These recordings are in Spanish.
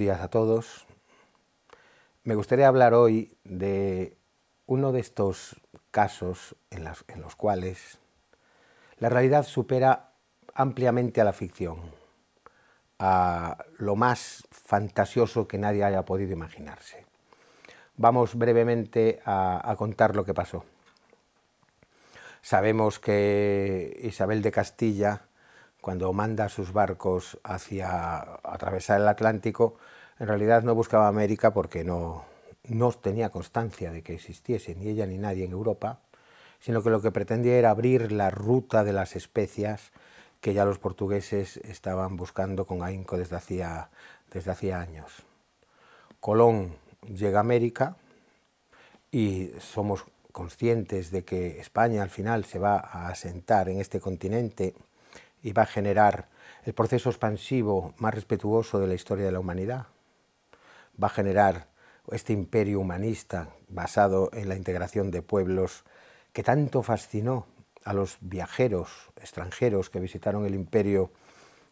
días a todos. Me gustaría hablar hoy de uno de estos casos en, los cuales la realidad supera ampliamente a la ficción, a lo más fantasioso que nadie haya podido imaginarse. Vamos brevemente a, a contar lo que pasó. Sabemos que Isabel de Castilla, cuando manda sus barcos hacia atravesar el Atlántico, en realidad no buscaba América porque no, tenía constancia de que existiese ni ella ni nadie en Europa, sino que lo que pretendía era abrir la ruta de las especias que ya los portugueses estaban buscando con ahínco desde hacía, desde hacía años. Colón llega a América y somos conscientes de que España al final se va a asentar en este continente y va a generar el proceso expansivo más respetuoso de la historia de la humanidad, va a generar este imperio humanista basado en la integración de pueblos que tanto fascinó a los viajeros extranjeros que visitaron el imperio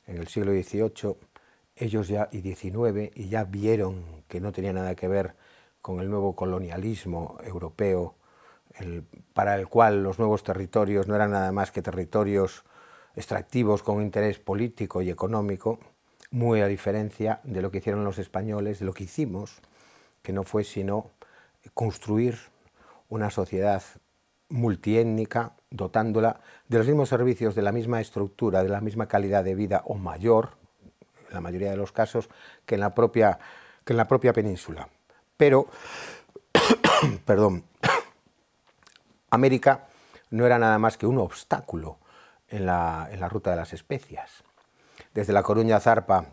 en el siglo XVIII, ellos ya y XIX, y ya vieron que no tenía nada que ver con el nuevo colonialismo europeo, para el cual los nuevos territorios no eran nada más que territorios extractivos con interés político y económico, muy a diferencia de lo que hicieron los españoles, de lo que hicimos, que no fue sino construir una sociedad multiétnica, dotándola de los mismos servicios, de la misma estructura, de la misma calidad de vida o mayor, en la mayoría de los casos, que en la propia, en la propia península. Pero, perdón, América no era nada más que un obstáculo en la, en la ruta de las especias. Desde La Coruña zarpa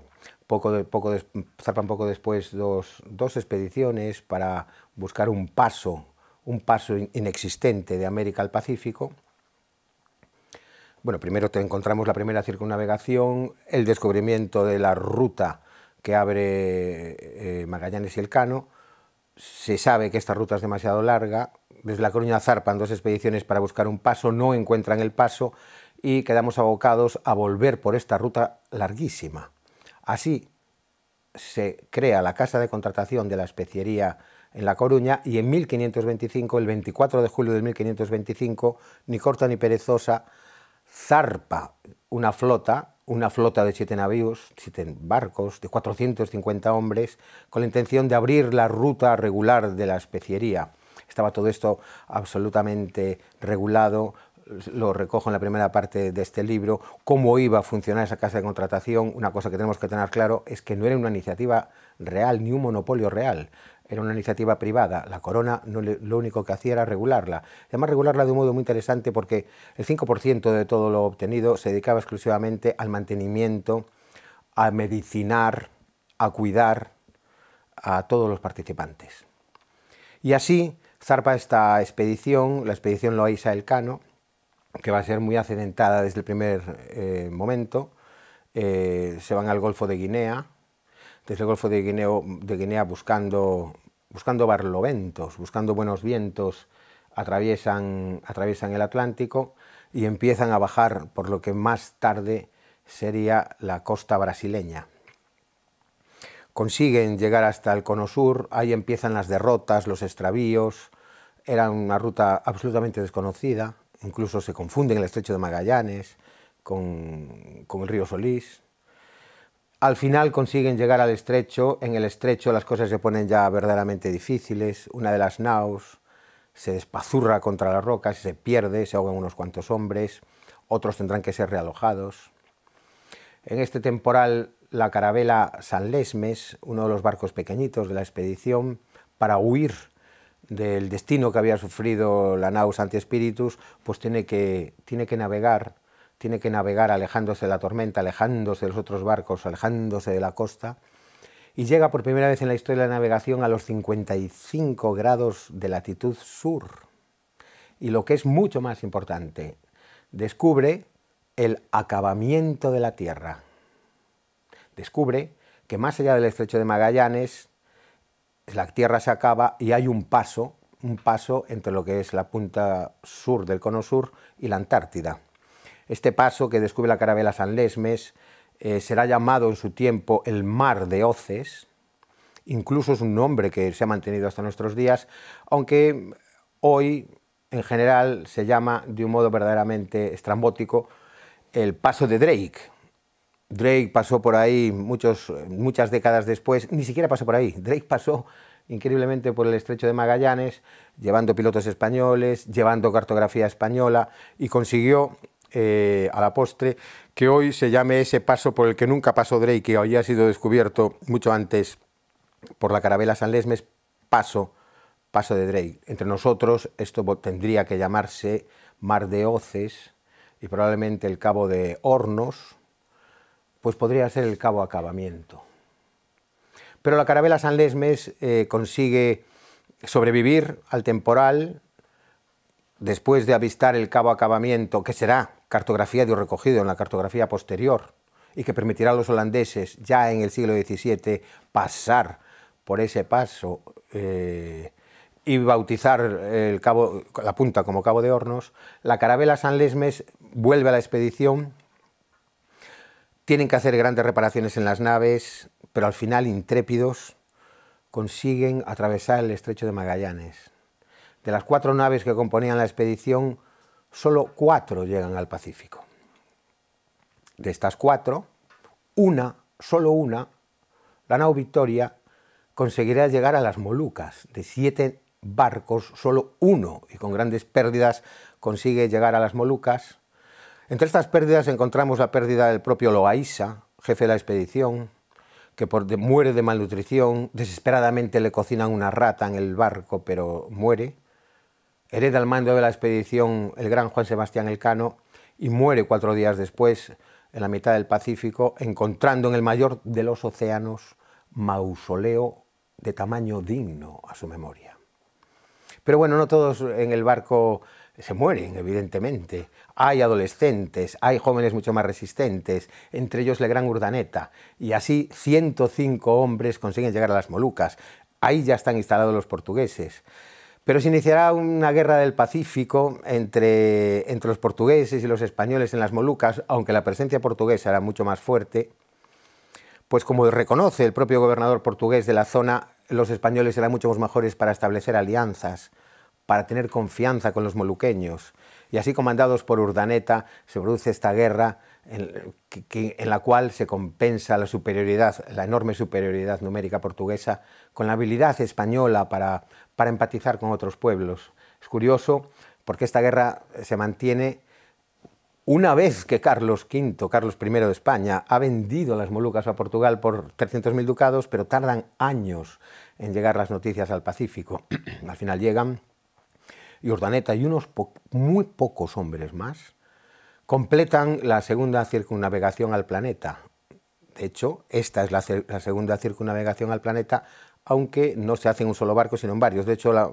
poco, poco zarpan poco después dos, expediciones para buscar un paso, un paso inexistente de América al Pacífico. Bueno, primero te encontramos la primera circunnavegación, el descubrimiento de la ruta que abre eh, Magallanes y Elcano. Se sabe que esta ruta es demasiado larga. Desde La Coruña zarpan dos expediciones para buscar un paso, no encuentran el paso y quedamos abocados a volver por esta ruta larguísima. Así se crea la casa de contratación de la especiería en La Coruña y en 1525, el 24 de julio de 1525, ni corta ni perezosa, zarpa una flota, una flota de siete navíos, siete barcos, de 450 hombres, con la intención de abrir la ruta regular de la especiería. Estaba todo esto absolutamente regulado lo recojo en la primera parte de este libro, cómo iba a funcionar esa casa de contratación, una cosa que tenemos que tener claro es que no era una iniciativa real ni un monopolio real era una iniciativa privada, la corona lo único que hacía era regularla. Además regularla de un modo muy interesante porque el 5% de todo lo obtenido se dedicaba exclusivamente al mantenimiento, a medicinar, a cuidar a todos los participantes. Y así zarpa esta expedición, la expedición loaysa Elcano, que va a ser muy accidentada desde el primer eh, momento. Eh, se van al Golfo de Guinea, desde el Golfo de, de Guinea buscando, buscando barloventos, buscando buenos vientos, atraviesan, atraviesan el Atlántico y empiezan a bajar por lo que más tarde sería la costa brasileña. Consiguen llegar hasta el cono sur, ahí empiezan las derrotas, los extravíos, era una ruta absolutamente desconocida, incluso se confunden el estrecho de Magallanes con, el río Solís. Al final consiguen llegar al estrecho, en el estrecho las cosas se ponen ya verdaderamente difíciles, una de las naos se despazurra contra las rocas, se pierde, se ahogan unos cuantos hombres, otros tendrán que ser realojados. En este temporal, la carabela San Lesmes, uno de los barcos pequeñitos de la expedición, para huir del destino que había sufrido la Naus Antiespíritus, pues tiene que, tiene que navegar, tiene que navegar alejándose de la tormenta, alejándose de los otros barcos, alejándose de la costa, y llega por primera vez en la historia de la navegación a los 55 grados de latitud sur. Y lo que es mucho más importante, descubre el acabamiento de la Tierra. Descubre que más allá del estrecho de Magallanes, la Tierra se acaba y hay un paso, un paso entre lo que es la punta sur del cono sur y la Antártida. Este paso que descubre la carabela San Lesmes eh, será llamado en su tiempo el Mar de Oces, incluso es un nombre que se ha mantenido hasta nuestros días, aunque hoy en general se llama de un modo verdaderamente estrambótico el paso de Drake, Drake pasó por ahí muchos, muchas décadas después, ni siquiera pasó por ahí, Drake pasó increíblemente por el estrecho de Magallanes, llevando pilotos españoles, llevando cartografía española y consiguió eh, a la postre que hoy se llame ese paso por el que nunca pasó Drake, que hoy ha sido descubierto mucho antes por la carabela San Lesmes, paso, paso de Drake. Entre nosotros esto tendría que llamarse Mar de Oces y probablemente el Cabo de Hornos, pues podría ser el cabo acabamiento. Pero la carabela San Lesmes eh, consigue sobrevivir al temporal después de avistar el cabo acabamiento, que será cartografía de recogido en la cartografía posterior y que permitirá a los holandeses ya en el siglo XVII pasar por ese paso eh, y bautizar el cabo, la punta como Cabo de Hornos, la carabela San Lesmes vuelve a la expedición tienen que hacer grandes reparaciones en las naves, pero al final, intrépidos, consiguen atravesar el estrecho de Magallanes. De las cuatro naves que componían la expedición, solo cuatro llegan al Pacífico. De estas cuatro, una, solo una, la Nau Victoria, conseguirá llegar a las Molucas. De siete barcos, solo uno, y con grandes pérdidas, consigue llegar a las Molucas, entre estas pérdidas encontramos la pérdida del propio Loaiza, jefe de la expedición, que por muere de malnutrición, desesperadamente le cocinan una rata en el barco, pero muere. Hereda el mando de la expedición el gran Juan Sebastián Elcano y muere cuatro días después en la mitad del Pacífico, encontrando en el mayor de los océanos mausoleo de tamaño digno a su memoria. Pero bueno, no todos en el barco se mueren, evidentemente. Hay adolescentes, hay jóvenes mucho más resistentes, entre ellos gran Urdaneta, y así 105 hombres consiguen llegar a las Molucas. Ahí ya están instalados los portugueses. Pero se iniciará una guerra del Pacífico entre, los portugueses y los españoles en las Molucas, aunque la presencia portuguesa era mucho más fuerte. Pues como reconoce el propio gobernador portugués de la zona, los españoles eran mucho mejores para establecer alianzas para tener confianza con los moluqueños. Y así comandados por Urdaneta se produce esta guerra en, la cual se compensa la superioridad, la enorme superioridad numérica portuguesa con la habilidad española para, para empatizar con otros pueblos. Es curioso porque esta guerra se mantiene una vez que Carlos V, Carlos I de España, ha vendido las Molucas a Portugal por 300.000 ducados, pero tardan años en llegar las noticias al Pacífico. al final llegan y Urdaneta y unos muy pocos hombres más, completan la segunda circunnavegación al planeta. De hecho, esta es la, segunda circunnavegación al planeta, aunque no se hace en un solo barco, sino en varios. De hecho, la,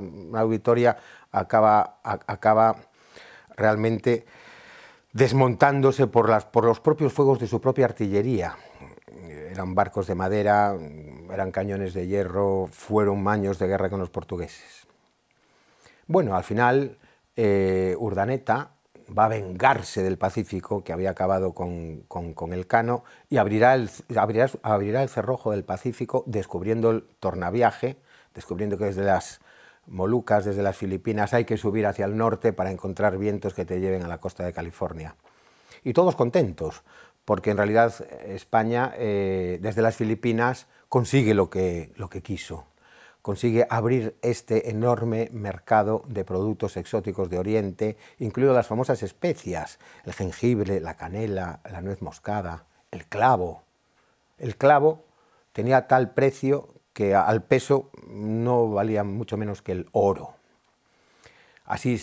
auditoria acaba, acaba realmente desmontándose por, por los propios fuegos de su propia artillería. Eran barcos de madera, eran cañones de hierro, fueron maños de guerra con los portugueses. Bueno, al final eh, Urdaneta va a vengarse del Pacífico, que había acabado con, el Cano, y abrirá el, cerrojo del Pacífico descubriendo el tornaviaje, descubriendo que desde las Molucas, desde las Filipinas, hay que subir hacia el norte para encontrar vientos que te lleven a la costa de California. Y todos contentos, porque en realidad España, eh, desde las Filipinas, consigue lo que quiso, consigue abrir este enorme mercado de productos exóticos de Oriente, incluido las famosas especias, el jengibre, la canela, la nuez moscada, el clavo. El clavo tenía tal precio que al peso no valía mucho menos que el oro así,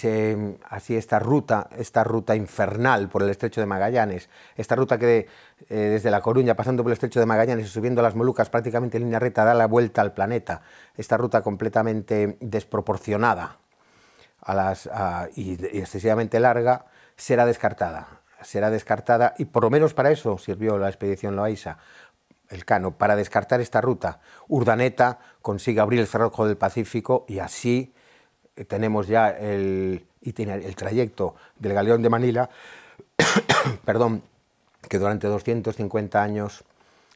así esta ruta, esta ruta infernal por el Estrecho de Magallanes, esta ruta que eh, desde La Coruña, pasando por el Estrecho de Magallanes y subiendo las Molucas prácticamente en línea recta, da la vuelta al planeta, esta ruta completamente desproporcionada y, excesivamente larga, será descartada. Será descartada y por lo menos para eso sirvió la expedición Loaiza, el Cano, para descartar esta ruta. Urdaneta consigue abrir el cerrojo del Pacífico y así tenemos ya el, el trayecto del Galeón de Manila, perdón, que durante 250 años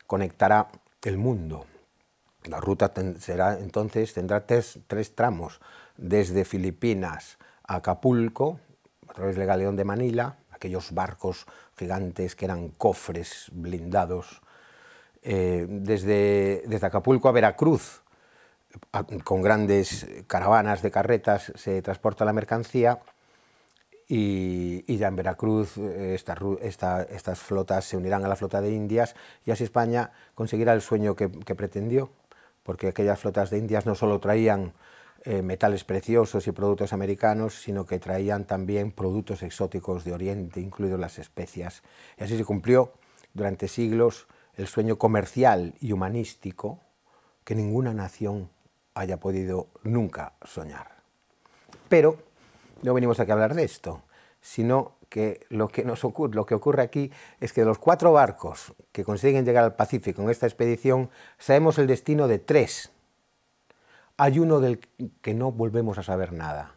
conectará el mundo. La ruta será, entonces tendrá tres, tramos, desde Filipinas a Acapulco, a través del Galeón de Manila, aquellos barcos gigantes que eran cofres blindados, eh, desde, desde Acapulco a Veracruz, con grandes caravanas de carretas se transporta la mercancía y, ya en Veracruz eh, estas flotas se unirán a la flota de Indias y así España conseguirá el sueño que, pretendió, porque aquellas flotas de Indias no solo traían eh, metales preciosos y productos americanos, sino que traían también productos exóticos de Oriente, incluidas las especias. Y así se cumplió durante siglos el sueño comercial y humanístico que ninguna nación haya podido nunca soñar. Pero no venimos aquí a hablar de esto, sino que lo que, nos ocurre, lo que ocurre aquí es que de los cuatro barcos que consiguen llegar al Pacífico en esta expedición, sabemos el destino de tres. Hay uno del que no volvemos a saber nada.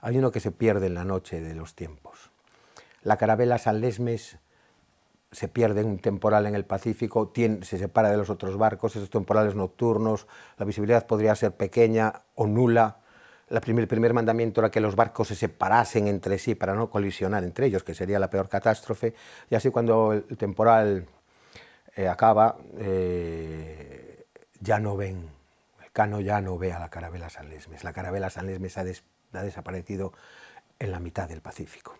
Hay uno que se pierde en la noche de los tiempos. La carabela San se pierde un temporal en el Pacífico, se separa de los otros barcos, esos temporales nocturnos, la visibilidad podría ser pequeña o nula. La el primer mandamiento era que los barcos se separasen entre sí para no colisionar entre ellos, que sería la peor catástrofe. Y así cuando el temporal eh, acaba, eh, ya no ven, el cano ya no ve a la carabela San Lesmes. La carabela San Lesmes ha, ha desaparecido en la mitad del Pacífico.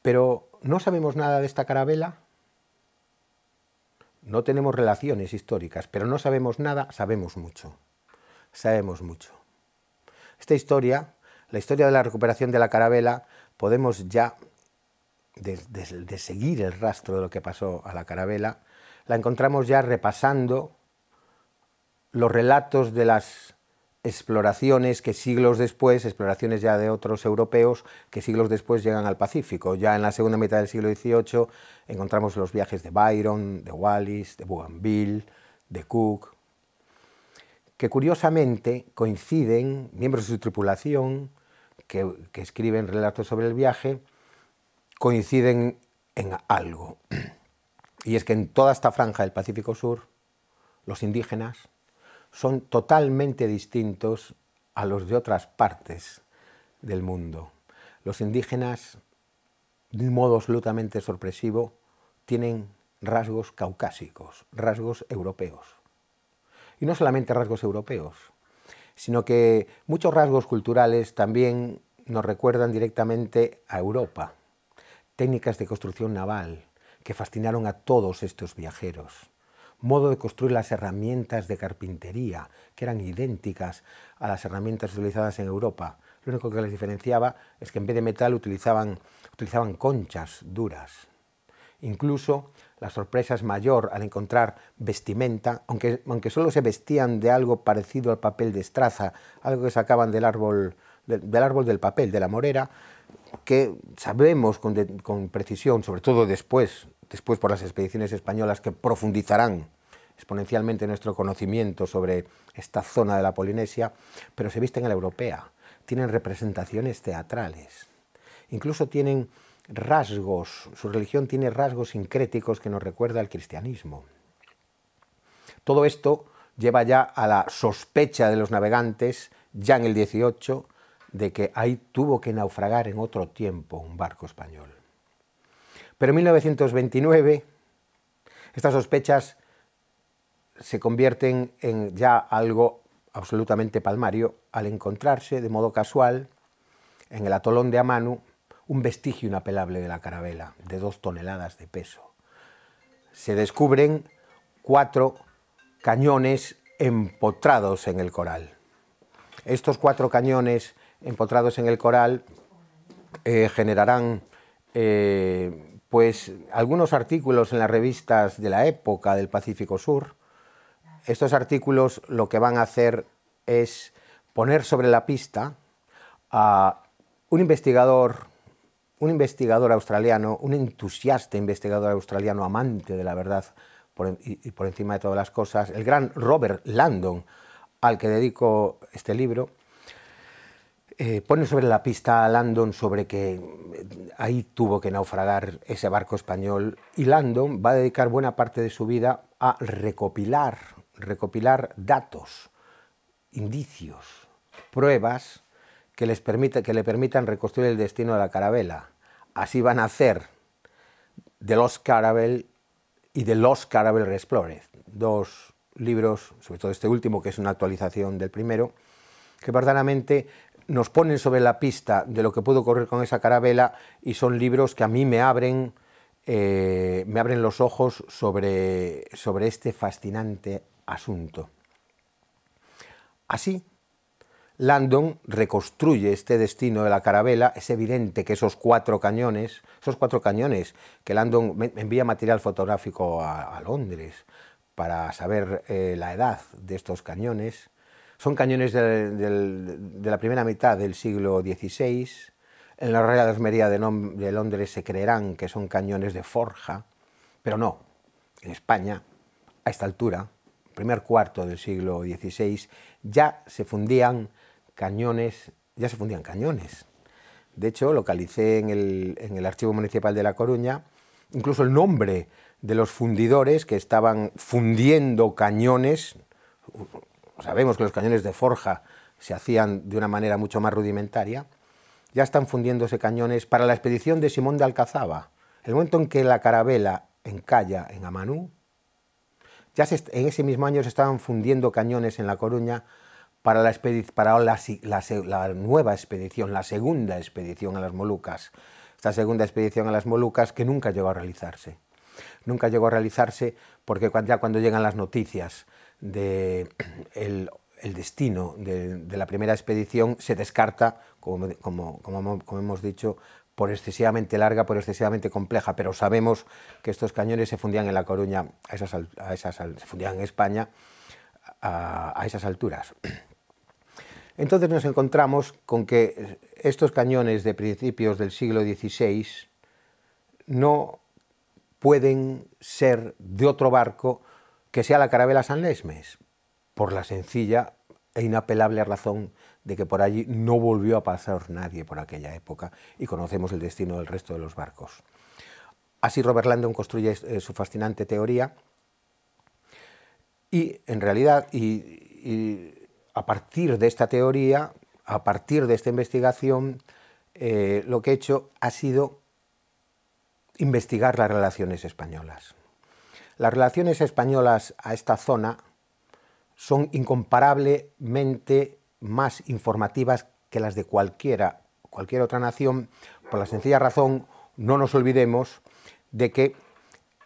Pero no sabemos nada de esta carabela, no tenemos relaciones históricas, pero no sabemos nada, sabemos mucho. Sabemos mucho. Esta historia, la historia de la recuperación de la carabela, podemos ya, de, seguir el rastro de lo que pasó a la carabela, la encontramos ya repasando los relatos de las exploraciones que siglos después, exploraciones ya de otros europeos, que siglos después llegan al Pacífico. Ya en la segunda mitad del siglo XVIII encontramos los viajes de Byron, de Wallis, de Bougainville, de Cook, que curiosamente coinciden miembros de su tripulación que, que escriben relatos sobre el viaje, coinciden en algo. Y es que en toda esta franja del Pacífico Sur, los indígenas son totalmente distintos a los de otras partes del mundo. Los indígenas, de un modo absolutamente sorpresivo, tienen rasgos caucásicos, rasgos europeos. Y no solamente rasgos europeos, sino que muchos rasgos culturales también nos recuerdan directamente a Europa. Técnicas de construcción naval que fascinaron a todos estos viajeros modo de construir las herramientas de carpintería, que eran idénticas a las herramientas utilizadas en Europa. Lo único que les diferenciaba es que en vez de metal utilizaban, utilizaban conchas duras. Incluso la sorpresa es mayor al encontrar vestimenta, aunque, aunque solo se vestían de algo parecido al papel de estraza, algo que sacaban del árbol, del, árbol del papel, de la morera, que sabemos con, con, precisión, sobre todo después, después por las expediciones españolas que profundizarán exponencialmente nuestro conocimiento sobre esta zona de la Polinesia, pero se visten en la europea, tienen representaciones teatrales, incluso tienen rasgos, su religión tiene rasgos sincréticos que nos recuerda al cristianismo. Todo esto lleva ya a la sospecha de los navegantes, ya en el 18, de que ahí tuvo que naufragar en otro tiempo un barco español. Pero en 1929 estas sospechas se convierten en ya algo absolutamente palmario al encontrarse de modo casual en el atolón de Amanu un vestigio inapelable de la carabela, de dos toneladas de peso. Se descubren cuatro cañones empotrados en el coral. Estos cuatro cañones empotrados en el coral eh, generarán eh, pues, algunos artículos en las revistas de la época del Pacífico Sur, estos artículos lo que van a hacer es poner sobre la pista a un investigador, un investigador australiano, un entusiasta investigador australiano, amante de la verdad y, por encima de todas las cosas, el gran Robert Landon, al que dedico este libro, eh, pone sobre la pista a Landon sobre que eh, ahí tuvo que naufragar ese barco español y Landon va a dedicar buena parte de su vida a recopilar recopilar datos, indicios, pruebas que, les que le permitan reconstruir el destino de la carabela. Así van a hacer de los Caravel y de los Caravel Resplored, dos libros, sobre todo este último, que es una actualización del primero, que verdaderamente nos ponen sobre la pista de lo que pudo ocurrir con esa carabela y son libros que a mí me abren, eh, me abren los ojos sobre, sobre este fascinante asunto. Así, Landon reconstruye este destino de la carabela. Es evidente que esos cuatro cañones, esos cuatro cañones que Landon envía material fotográfico a, Londres para saber eh, la edad de estos cañones, son cañones de la primera mitad del siglo XVI. En la Real Armería de Londres se creerán que son cañones de forja, pero no. En España, a esta altura, primer cuarto del siglo XVI, ya se fundían cañones, ya se fundían cañones. De hecho, localicé en el, en el Archivo Municipal de La Coruña incluso el nombre de los fundidores que estaban fundiendo cañones. Sabemos que los cañones de forja se hacían de una manera mucho más rudimentaria. Ya están fundiéndose cañones para la expedición de Simón de Alcazaba. El momento en que la carabela encalla en Amanú, ya en ese mismo año se estaban fundiendo cañones en La Coruña para, la, nueva expedición, la segunda expedición a las Molucas. Esta segunda expedición a las Molucas que nunca llegó a realizarse. Nunca llegó a realizarse porque ya cuando llegan las noticias del destino de, la primera expedición se descarta, como, como hemos dicho, por excesivamente larga, por excesivamente compleja, pero sabemos que estos cañones se fundían en La Coruña, a esas, se fundían en España a, a esas alturas. Entonces nos encontramos con que estos cañones de principios del siglo XVI no pueden ser de otro barco que sea la carabela San Lesmes, por la sencilla e inapelable razón de que por allí no volvió a pasar nadie por aquella época y conocemos el destino del resto de los barcos. Así Robert Landon construye eh, su fascinante teoría y en realidad y, a partir de esta teoría, a partir de esta investigación, eh, lo que he hecho ha sido investigar las relaciones españolas. Las relaciones españolas a esta zona son incomparablemente más informativas que las de cualquiera, cualquier otra nación, por la sencilla razón, no nos olvidemos de que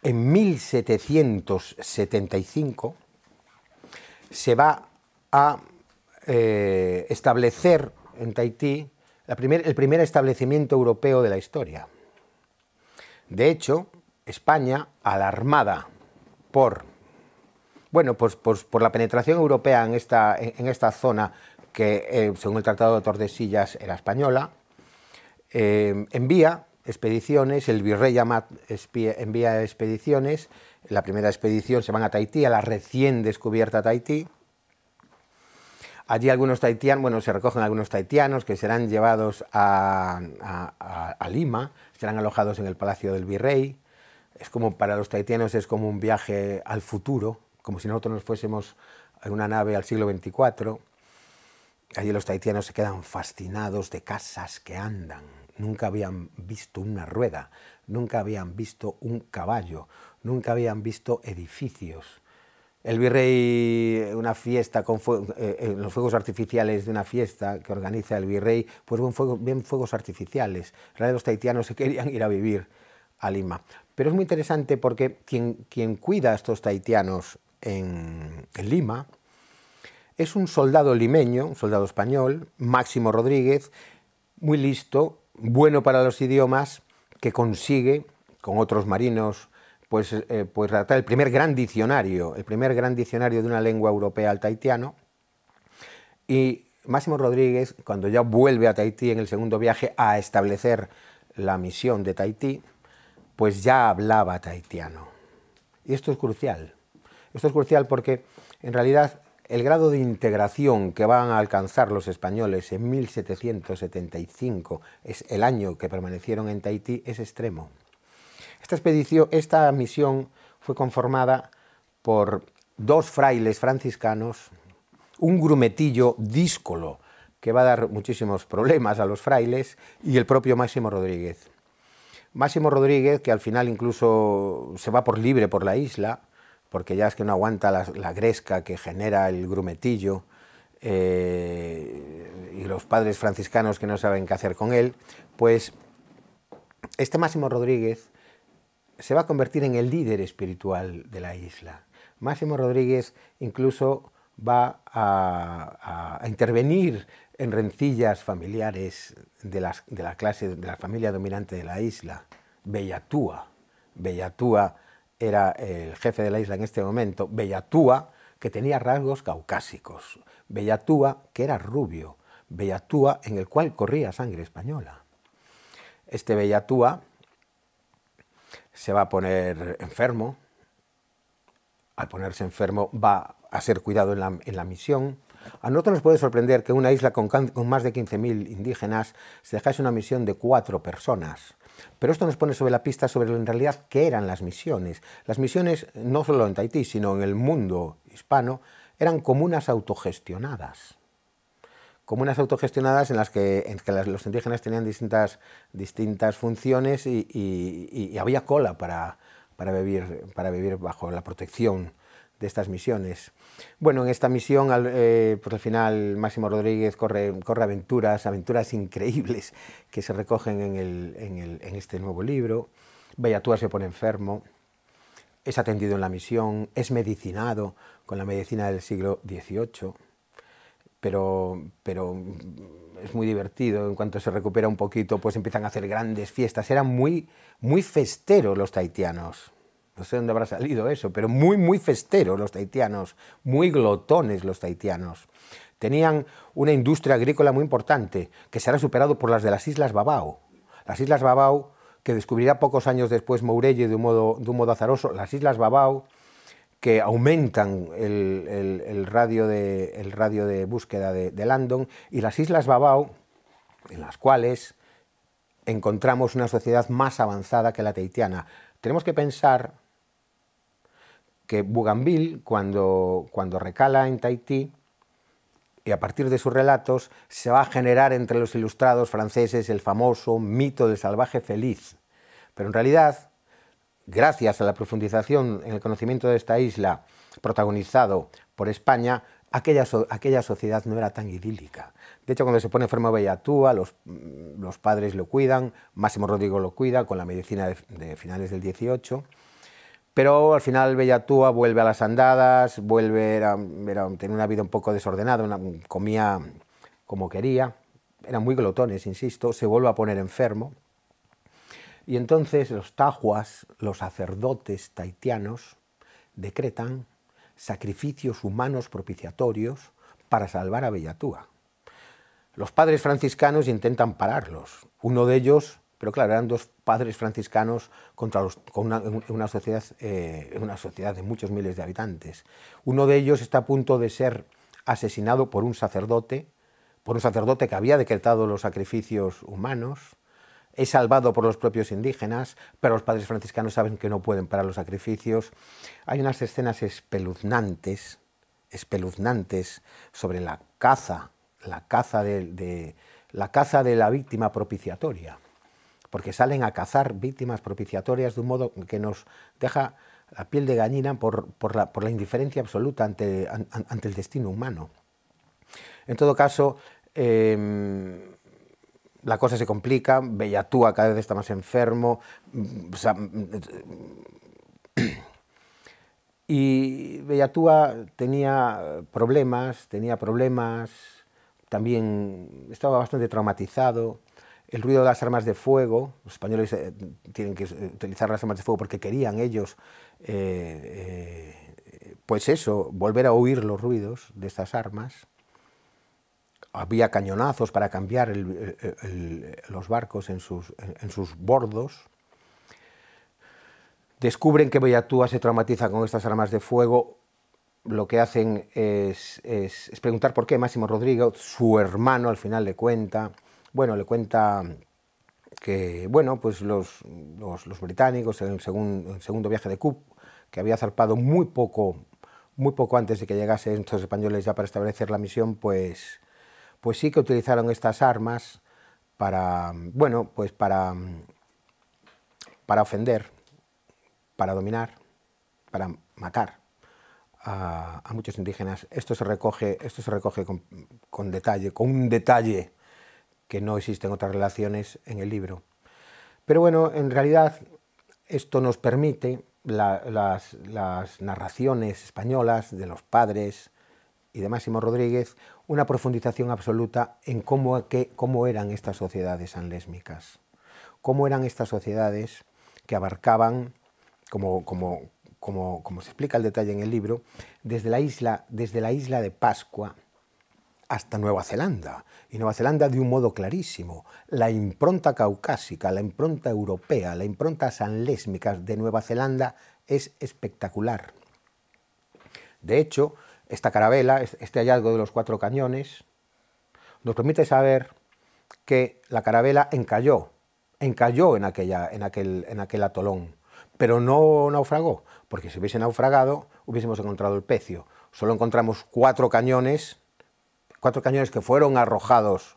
en 1775 se va a eh, establecer en Tahití el primer establecimiento europeo de la historia. De hecho, España, alarmada por, bueno, pues, pues por la penetración europea en esta, en esta zona que eh, según el Tratado de Tordesillas era española, eh, envía expediciones, el virrey Amat envía expediciones, la primera expedición se van a Tahití, a la recién descubierta Tahití, Allí algunos taitianos, bueno, se recogen algunos taitianos que serán llevados a, Lima, serán alojados en el Palacio del Virrey. Es como para los taitianos es como un viaje al futuro, como si nosotros nos fuésemos en una nave al siglo XXIV. Allí los tahitianos se quedan fascinados de casas que andan. Nunca habían visto una rueda, nunca habían visto un caballo, nunca habían visto edificios. El virrey, una fiesta con eh, eh, los fuegos artificiales de una fiesta que organiza el virrey, pues ven, fuegos artificiales. En los tahitianos se querían ir a vivir a Lima. Pero es muy interesante porque quien, cuida a estos tahitianos en Lima, es un soldado limeño, un soldado español, Máximo Rodríguez, muy listo, bueno para los idiomas, que consigue, con otros marinos, pues, eh, pues redactar el primer gran diccionario, el primer gran diccionario de una lengua europea al tahitiano. Y Máximo Rodríguez, cuando ya vuelve a Tahití en el segundo viaje a establecer la misión de Tahití, pues ya hablaba tahitiano. Y esto es crucial. Esto es crucial porque en realidad el grado de integración que van a alcanzar los españoles en 1775, es el año que permanecieron en Tahití, es extremo. Esta, expedición, esta misión fue conformada por dos frailes franciscanos, un grumetillo díscolo, que va a dar muchísimos problemas a los frailes, y el propio Máximo Rodríguez. Máximo Rodríguez, que al final incluso se va por libre por la isla, porque ya es que no aguanta la, gresca que genera el grumetillo eh, y los padres franciscanos que no saben qué hacer con él, pues este Máximo Rodríguez se va a convertir en el líder espiritual de la isla. Máximo Rodríguez incluso va a, intervenir en rencillas familiares de, de la clase, de la familia dominante de la isla, Bellatúa era el jefe de la isla en este momento, Bellatúa, que tenía rasgos caucásicos, Bellatúa, que era rubio, Bellatúa en el cual corría sangre española. Este Bellatúa se va a poner enfermo, al ponerse enfermo va a ser cuidado en la, misión, a nosotros nos puede sorprender que una isla con, con más de 15.000 indígenas se dejase una misión de cuatro personas. Pero esto nos pone sobre la pista sobre en realidad qué eran las misiones. Las misiones, no solo en Tahití, sino en el mundo hispano, eran comunas autogestionadas. Comunas autogestionadas en las que, los indígenas tenían distintas, funciones y, había cola para, vivir, para vivir bajo la protección de estas misiones. Bueno, en esta misión, al, eh, pues al final, Máximo Rodríguez corre, aventuras, aventuras increíbles que se recogen en, este nuevo libro. Bellatúa se pone enfermo, es atendido en la misión, es medicinado con la medicina del siglo XVIII, pero, es muy divertido, en cuanto se recupera un poquito, pues empiezan a hacer grandes fiestas. Eran muy, muy festeros los taitianos, no sé dónde habrá salido eso, pero muy, muy festeros los taitianos, muy glotones los taitianos. Tenían una industria agrícola muy importante, que será superado por las de las Islas Babao. Las Islas Babao, que descubrirá pocos años después Mourelle de un modo, de un modo azaroso, las Islas Babao, que aumentan el, radio, de, el radio, de, búsqueda de, de Landon, y las Islas Babao, en las cuales encontramos una sociedad más avanzada que la taitiana. Tenemos que pensar que Bougainville, cuando, recala en Tahití, y a partir de sus relatos, se va a generar entre los ilustrados franceses el famoso mito del salvaje feliz. Pero en realidad, gracias a la profundización en el conocimiento de esta isla protagonizado por España, aquella, sociedad no era tan idílica. De hecho, cuando se pone enfermo Bellatúa, los, los padres lo cuidan, Máximo Rodrigo lo cuida con la medicina de, de finales del 18 pero al final Bellatúa vuelve a las andadas, vuelve, a tener una vida un poco desordenada, comía como quería, eran muy glotones, insisto, se vuelve a poner enfermo. Y entonces los tajuas, los sacerdotes taitianos, decretan sacrificios humanos propiciatorios para salvar a Bellatúa. Los padres franciscanos intentan pararlos. Uno de ellos pero claro, eran dos padres franciscanos contra una, sociedad, eh, una sociedad de muchos miles de habitantes. Uno de ellos está a punto de ser asesinado por un sacerdote, por un sacerdote que había decretado los sacrificios humanos, es salvado por los propios indígenas, pero los padres franciscanos saben que no pueden parar los sacrificios. Hay unas escenas espeluznantes, espeluznantes sobre la caza, la caza de la víctima propiciatoria porque salen a cazar víctimas propiciatorias de un modo que nos deja la piel de gallina por, la, indiferencia absoluta ante, el destino humano. En todo caso, em, la cosa se complica, Bellatúa cada vez está más enfermo, y Bellatúa tenía problemas, tenía problemas, también estaba bastante traumatizado, el ruido de las armas de fuego, los españoles eh, tienen que eh, utilizar las armas de fuego porque querían ellos, eh, pues eso, volver a oír los ruidos de estas armas. Había cañonazos para cambiar los barcos en sus, en sus bordos. Descubren que Bellatúa se traumatiza con estas armas de fuego, lo que hacen es, preguntar por qué Máximo Rodrigo, su hermano, al final de cuenta, bueno, le cuenta que, bueno, pues los, británicos en el, segundo viaje de Cook, que había zarpado muy poco, muy poco antes de que llegasen estos españoles ya para establecer la misión, pues, pues sí que utilizaron estas armas para, bueno, pues para, para ofender, para dominar, para matar a, muchos indígenas. Esto se recoge, esto se recoge con detalle, con un detalle que no existen otras relaciones en el libro. Pero bueno, en realidad esto nos permite las, narraciones españolas de los padres y de Máximo Rodríguez una profundización absoluta en cómo, cómo eran estas sociedades anlésmicas, cómo eran estas sociedades que abarcaban, como, como se explica el detalle en el libro, desde la isla, desde la isla de Pascua, hasta Nueva Zelanda, y Nueva Zelanda de un modo clarísimo. La impronta caucásica, la impronta europea, la impronta sanlésmica de Nueva Zelanda es espectacular. De hecho, esta carabela, este hallazgo de los cuatro cañones, nos permite saber que la carabela encalló, encalló en, aquella, en aquel atolón, pero no naufragó, porque si hubiese naufragado hubiésemos encontrado el pecio. Solo encontramos cuatro cañones cuatro cañones que fueron arrojados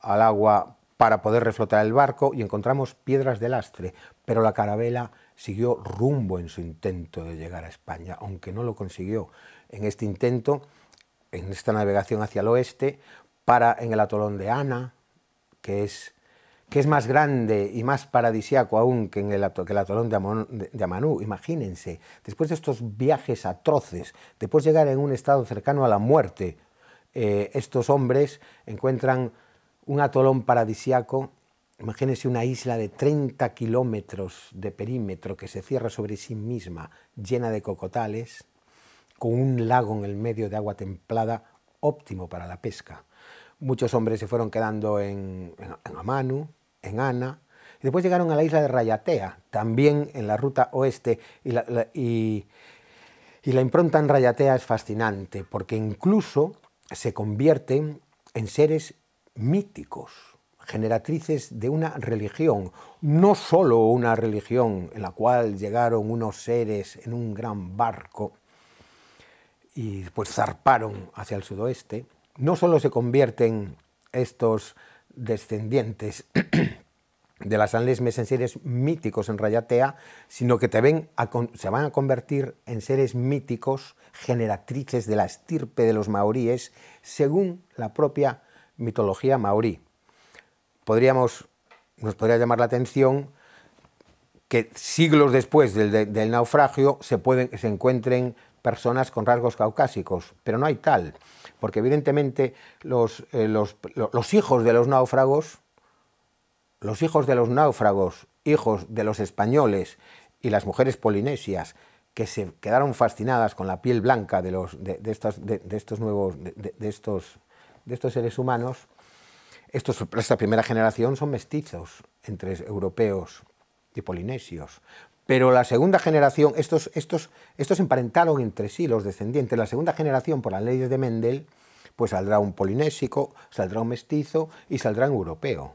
al agua para poder reflotar el barco y encontramos piedras de lastre, pero la carabela siguió rumbo en su intento de llegar a España, aunque no lo consiguió. En este intento, en esta navegación hacia el oeste, para en el atolón de Ana, que es, que es más grande y más paradisiaco aún que, en el, atolón de, de Amanú. Imagínense, después de estos viajes atroces, después de llegar en un estado cercano a la muerte, eh, estos hombres encuentran un atolón paradisiaco, imagínense una isla de 30 kilómetros de perímetro que se cierra sobre sí misma, llena de cocotales, con un lago en el medio de agua templada óptimo para la pesca. Muchos hombres se fueron quedando en, Amanu, en Ana, y después llegaron a la isla de Rayatea, también en la ruta oeste, y la impronta en Rayatea es fascinante, porque incluso se convierten en seres míticos, generatrices de una religión, no sólo una religión en la cual llegaron unos seres en un gran barco y pues zarparon hacia el sudoeste, no sólo se convierten estos descendientes de las Anlesmes en seres míticos en Rayatea, sino que te ven se van a convertir en seres míticos, generatrices de la estirpe de los maoríes, según la propia mitología maorí. Podríamos, nos podría llamar la atención que siglos después del, naufragio se, pueden, se encuentren personas con rasgos caucásicos, pero no hay tal, porque evidentemente los, eh, los, los hijos de los náufragos, los hijos de los náufragos, hijos de los españoles y las mujeres polinesias, que se quedaron fascinadas con la piel blanca de, estos, de estos, de estos seres humanos, esta primera generación son mestizos entre europeos y polinesios. Pero la segunda generación, estos, estos, estos emparentaron entre sí los descendientes. La segunda generación, por las leyes de Mendel, pues saldrá un polinésico, saldrá un mestizo y saldrá un europeo.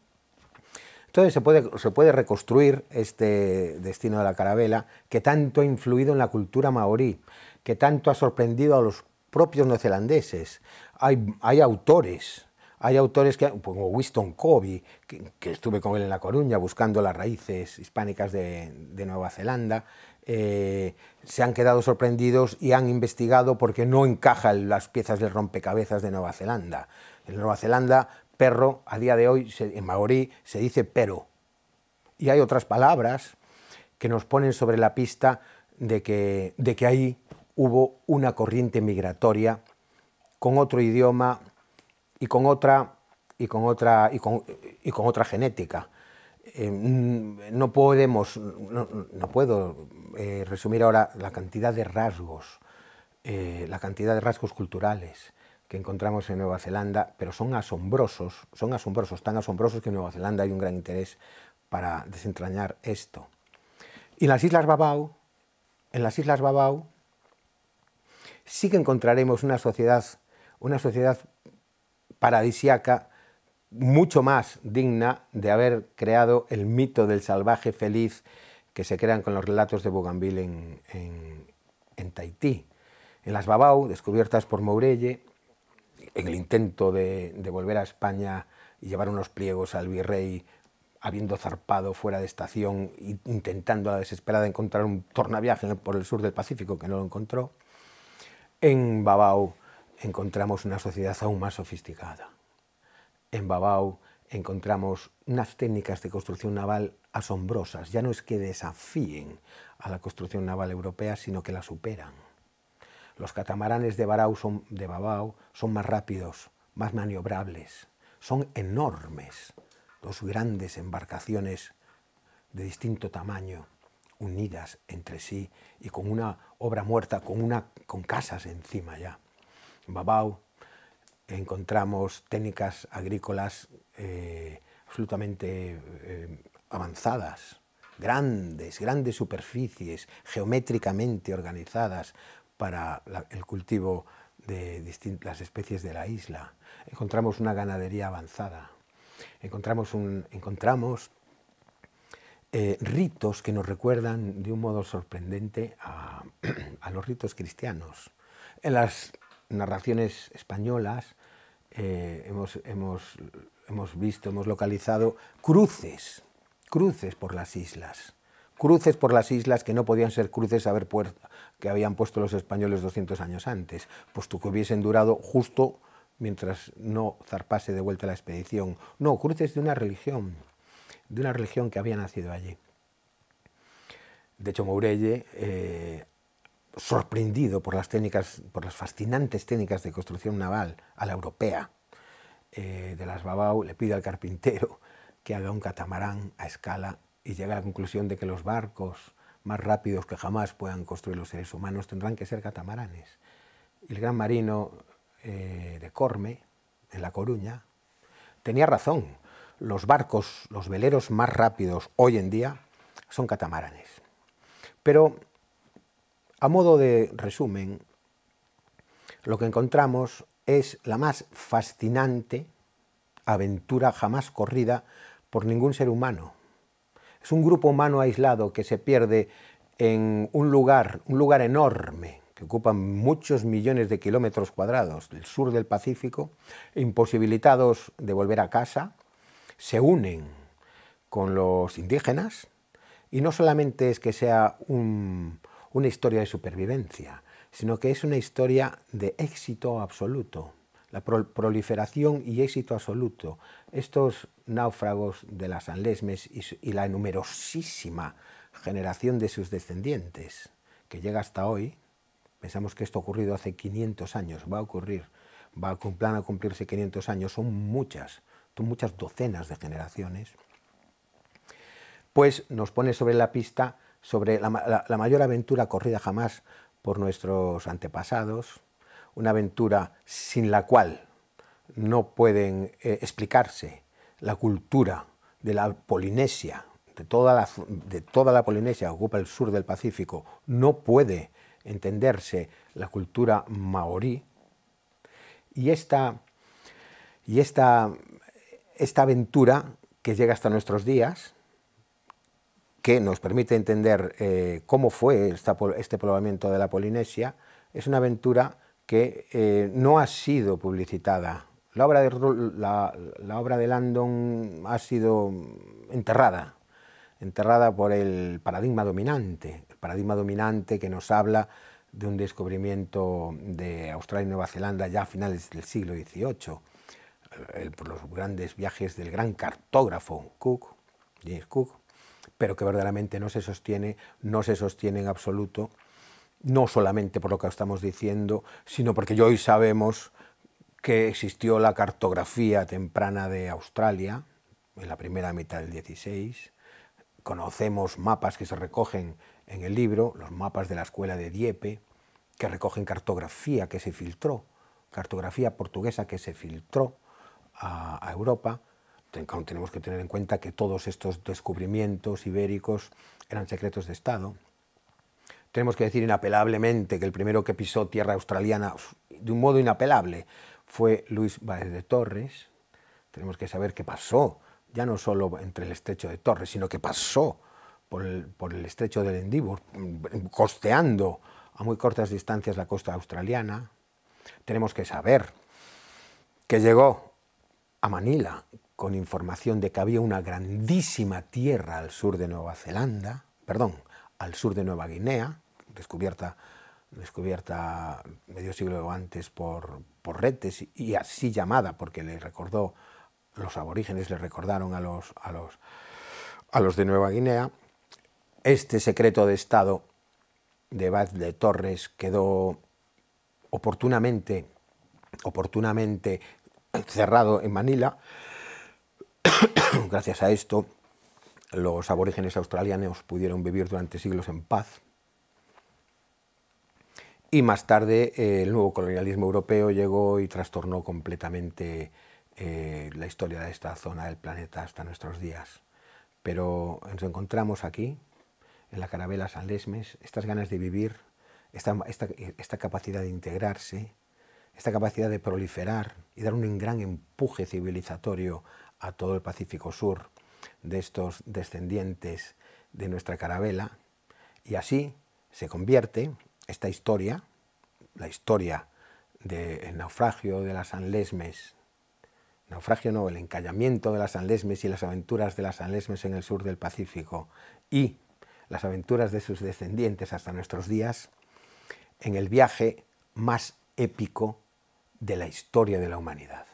Entonces se puede, se puede reconstruir este destino de la carabela que tanto ha influido en la cultura maorí, que tanto ha sorprendido a los propios neozelandeses. Hay, hay autores, hay autores que, como Winston Covey, que, estuve con él en La Coruña buscando las raíces hispánicas de, Nueva Zelanda, eh, se han quedado sorprendidos y han investigado porque no encajan las piezas del rompecabezas de Nueva Zelanda. En Nueva Zelanda perro, a día de hoy en maorí se dice pero. Y hay otras palabras que nos ponen sobre la pista de que, ahí hubo una corriente migratoria con otro idioma y con otra, y con otra, y con, otra genética. Eh, mm, no podemos, no, puedo eh, resumir ahora la cantidad de rasgos, eh, la cantidad de rasgos culturales, que encontramos en Nueva Zelanda, pero son asombrosos, son asombrosos, tan asombrosos que en Nueva Zelanda hay un gran interés para desentrañar esto. Y las Islas Babao. en las Islas Babao, sí que encontraremos una sociedad, una sociedad paradisiaca mucho más digna de haber creado el mito del salvaje feliz que se crean con los relatos de Bougainville en, en, en Tahití. En las Babau, descubiertas por Mourelle, en el intento de, volver a España y llevar unos pliegos al virrey, habiendo zarpado fuera de estación, intentando a la desesperada encontrar un tornaviaje por el sur del Pacífico, que no lo encontró, en Babao encontramos una sociedad aún más sofisticada. En Babao encontramos unas técnicas de construcción naval asombrosas. Ya no es que desafíen a la construcción naval europea, sino que la superan. Los catamaranes de, Barau son, de Babao son más rápidos, más maniobrables, son enormes, dos grandes embarcaciones de distinto tamaño, unidas entre sí y con una obra muerta, con, una, casas encima ya. En Babao encontramos técnicas agrícolas eh, absolutamente eh, avanzadas, grandes, grandes superficies geométricamente organizadas para el cultivo de las especies de la isla. Encontramos una ganadería avanzada, encontramos, eh, ritos que nos recuerdan de un modo sorprendente a, los ritos cristianos. En las narraciones españolas eh, hemos, hemos visto, hemos localizado cruces, cruces por las islas cruces por las islas que no podían ser cruces que habían puesto los españoles 200 años antes, puesto que hubiesen durado justo mientras no zarpase de vuelta la expedición. No, cruces de una religión, de una religión que había nacido allí. De hecho, Mourelle, eh, sorprendido por las técnicas, por las fascinantes técnicas de construcción naval a la europea eh, de las Babau, le pide al carpintero que haga un catamarán a escala y llega a la conclusión de que los barcos más rápidos que jamás puedan construir los seres humanos tendrán que ser catamaranes. El gran marino eh, de Corme, en La Coruña, tenía razón. Los barcos, los veleros más rápidos hoy en día son catamaranes. Pero, a modo de resumen, lo que encontramos es la más fascinante aventura jamás corrida por ningún ser humano, es un grupo humano aislado que se pierde en un lugar, un lugar enorme, que ocupa muchos millones de kilómetros cuadrados del sur del Pacífico, imposibilitados de volver a casa, se unen con los indígenas y no solamente es que sea una historia de supervivencia, sino que es una historia de éxito absoluto la proliferación y éxito absoluto, estos náufragos de las Anlesmes y, la numerosísima generación de sus descendientes, que llega hasta hoy, pensamos que esto ha ocurrido hace 500 años, va a ocurrir, va a, a cumplirse 500 años, son muchas, son muchas docenas de generaciones, pues nos pone sobre la pista sobre la mayor aventura corrida jamás por nuestros antepasados, una aventura sin la cual no pueden eh, explicarse la cultura de la Polinesia, de toda la, de toda la Polinesia que ocupa el sur del Pacífico, no puede entenderse la cultura maorí. Y esta, y esta, esta aventura que llega hasta nuestros días, que nos permite entender eh, cómo fue este poblamiento de la Polinesia, es una aventura que eh, no ha sido publicitada. La obra, de, la, obra de Landon ha sido enterrada, enterrada por el paradigma dominante, el paradigma dominante que nos habla de un descubrimiento de Australia y Nueva Zelanda ya a finales del siglo XVIII, por los grandes viajes del gran cartógrafo Cook, James Cook, pero que verdaderamente no se sostiene, no se sostiene en absoluto no solamente por lo que estamos diciendo, sino porque hoy sabemos que existió la cartografía temprana de Australia, en la primera mitad del 16, conocemos mapas que se recogen en el libro, los mapas de la escuela de Dieppe, que recogen cartografía que se filtró, cartografía portuguesa que se filtró a, a Europa. Tenemos que tener en cuenta que todos estos descubrimientos ibéricos eran secretos de Estado, tenemos que decir inapelablemente que el primero que pisó tierra australiana de un modo inapelable fue Luis Báez de Torres. Tenemos que saber qué pasó, ya no solo entre el estrecho de Torres, sino que pasó por el, estrecho del Endívor, costeando a muy cortas distancias la costa australiana. Tenemos que saber que llegó a Manila con información de que había una grandísima tierra al sur de Nueva Zelanda, perdón, al sur de Nueva Guinea, descubierta, descubierta medio siglo antes por, por Retes y así llamada porque le recordó, los aborígenes le recordaron a los, a los, a los de Nueva Guinea, este secreto de Estado de Bad de Torres quedó oportunamente, oportunamente cerrado en Manila. Gracias a esto, los aborígenes australianos pudieron vivir durante siglos en paz. Y más tarde eh, el nuevo colonialismo europeo llegó y trastornó completamente eh, la historia de esta zona del planeta hasta nuestros días. Pero nos encontramos aquí, en la carabela San Lesmes, estas ganas de vivir, esta capacidad de integrarse, esta capacidad de proliferar y dar un gran empuje civilizatorio a todo el Pacífico Sur de estos descendientes de nuestra carabela, y así se convierte esta historia, la historia del naufragio de las Anlesmes naufragio no, el encallamiento de las Anlesmes y las aventuras de las Anlesmes en el sur del Pacífico y las aventuras de sus descendientes hasta nuestros días, en el viaje más épico de la historia de la humanidad.